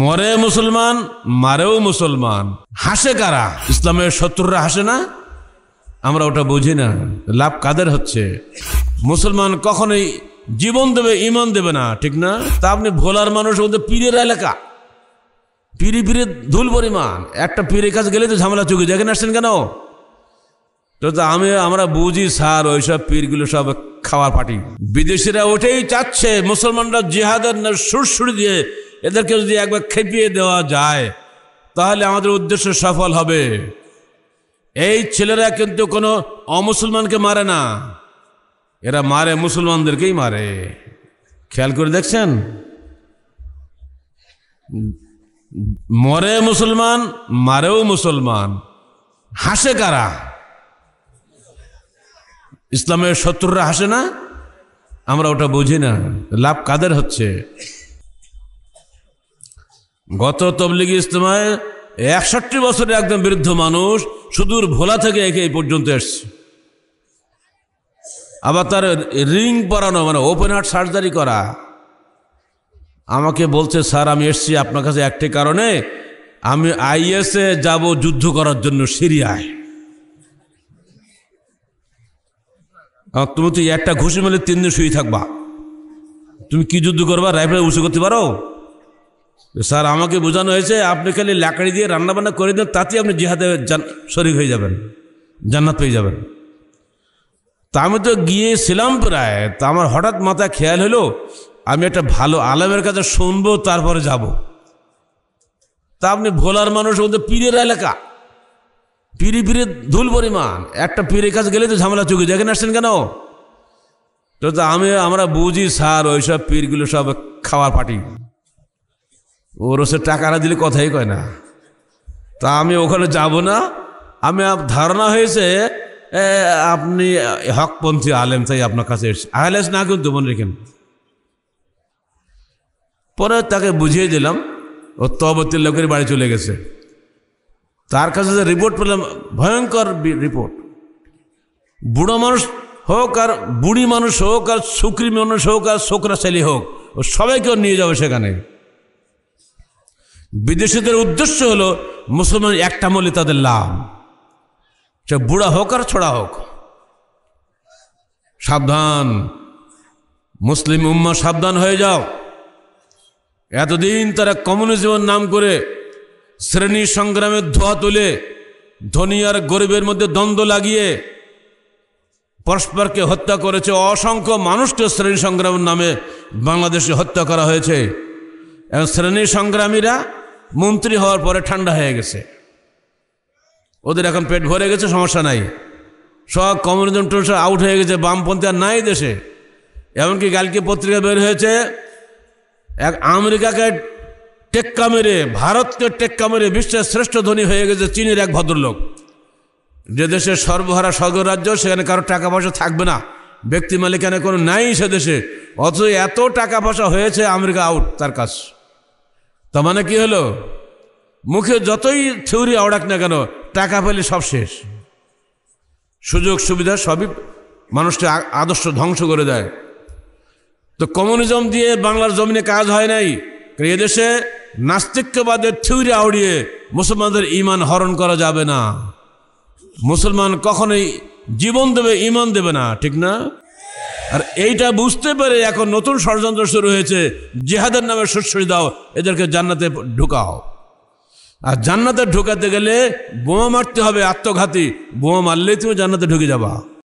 মরে মুসলমান মারেও মুসলমান হাসে কারা ইসলামের শত্রুরা হাসে না আমরা ওটা বুঝি না লাভ কাদের হচ্ছে মুসলমান কখনোই জীবন দেবে ইমান দেবে না ঠিক না তা আপনি ভোলার মানুষ ওদের পীরের এলাকা পিড়ি পিড়ে ধুল পরিমাণ একটা পীরের কাছে গেলে তো ঝামেলা চুকে যায় এখানে আসছেন কেন তো আমি আমরা বুঝি স্যার ওইসব পীরগুলো সব খাওয়ার পাটি বিদেশিরা ওটাই চাচ্ছে মুসলমানরা জেহাদের সুরসুরি দিয়ে এদেরকে যদি একবার খেপিয়ে দেওয়া যায় তাহলে আমাদের উদ্দেশ্য সফল হবে এই ছেলেরা কিন্তু কোনো অমুসলমানকে মারে না এরা মারে মুসলমানদেরকেই মারে খেয়াল করে দেখছেন মরে মুসলমান মারেও মুসলমান হাসে কারা ইসলামের শত্রুরা হাসে না আমরা ওটা বুঝি না লাভ কাদের হচ্ছে গত তবলিগি ইজতেমায় একষট্টি বছরের একদম বৃদ্ধ মানুষ সুদূর ভোলা থেকে একে এই পর্যন্ত এসছে আবার তার রিং পরানো মানে ওপেন হার্ট সার্জারি করা আমাকে বলছে স্যার আমি এসছি আপনার কাছে একটি কারণে আমি আইএসএ যাব যুদ্ধ করার জন্য সিরিয়ায় তুমি তো একটা ঘুষি মেলে তিন দিন শুয়ে থাকবা তুমি কি যুদ্ধ করবা রাইফেল উঁচু করতে পারো স্যার আমাকে বোঝানো হয়েছে আপনি খালি লাকড়ি দিয়ে রান্নাবান্না করে দেন তাতেই আপনি জিহাদে শরিক হয়ে যাবেন জান্নাত পেয়ে যাবেন তা আমি তো গিয়েছিলাম প্রায় তা আমার হঠাৎ মাথায় খেয়াল হলো আমি একটা ভালো আলামের কাছে শুনবো তারপরে যাব। তা আপনি ভোলার মানুষ বলতে পীরের এলাকা পিড়ি পিড়ে ধুল পরিমাণ একটা পীরের কাছে গেলে তো ঝামেলা চুকে যায় আসছেন কেন তো আমি আমরা বুঝি স্যার ওইসব পীরগুলো সব খাওয়ার পাটি ওর ওসে টাকা না দিলে কথাই কয় না তা আমি ওখানে যাব না আমি ধারণা হয়েছে আপনি হকপন্থী আলেম তাই আপনার কাছে আহলেস না কিন্তু মনে রেখেন পরে তাকে বুঝিয়ে দিলাম ও তবতির লোকের বাড়ি চলে গেছে তার কাছে যে রিপোর্ট পেলাম ভয়ঙ্কর রিপোর্ট বুড়ো মানুষ হোক আর বুড়ি মানুষ হোক আর শুকরি মানুষ হোক আর শোকরা ছেলে হোক ও সবাইকেও নিয়ে যাবে সেখানে বিদেশিদের উদ্দেশ্য হলো মুসলমান একটা মলি তাদের লাভ সে বুড়া হোক আর ছোড়া হোক সাবধান মুসলিম উম্মা সাবধান হয়ে যাও এতদিন তারা কমিউনিজমের নাম করে শ্রেণী সংগ্রামের ধোয়া তুলে ধনী আর গরিবের মধ্যে দ্বন্দ্ব লাগিয়ে পরস্পরকে হত্যা করেছে অসংখ্য মানুষকে শ্রেণী সংগ্রামের নামে বাংলাদেশে হত্যা করা হয়েছে এবং শ্রেণী সংগ্রামীরা মন্ত্রী হওয়ার পরে ঠান্ডা হয়ে গেছে ওদের এখন পেট ভরে গেছে সমস্যা নাই সব কমিউনিজম টোলসা আউট হয়ে গেছে বামপন্থী আর নাই দেশে এমনকি কালকে পত্রিকা বের হয়েছে এক আমেরিকাকে টেক্কা মেরে ভারতকে টেক্কা মেরে বিশ্বের শ্রেষ্ঠ ধনী হয়ে গেছে চীনের এক ভদ্রলোক যে দেশে সর্বহারা স্বর্গরাজ্য সেখানে কারো টাকা পয়সা থাকবে না ব্যক্তি মালিকানে কোনো নাই সে দেশে অথচ এত টাকা পয়সা হয়েছে আমেরিকা আউট তার কাছে তার মানে কি হলো মুখে যতই থিউরি আওড়াক না কেন টাকা পেলে সব শেষ সুযোগ সুবিধা সবই মানুষকে আদর্শ ধ্বংস করে দেয় তো কমিউনিজম দিয়ে বাংলার জমিনে কাজ হয় নাই এদেশে নাস্তিকবাদের থিউরি আওড়িয়ে মুসলমানদের ইমান হরণ করা যাবে না মুসলমান কখনোই জীবন দেবে ইমান দেবে না ঠিক না আর এইটা বুঝতে পেরে এখন নতুন ষড়যন্ত্র শুরু হয়েছে জেহাদের নামে সুশ্রী দাও এদেরকে জান্নাতে ঢুকাও আর জান্নাতে ঢুকাতে গেলে বোমা মারতে হবে আত্মঘাতী বোমা মারলেই তুমি জান্নাতে ঢুকে যাবা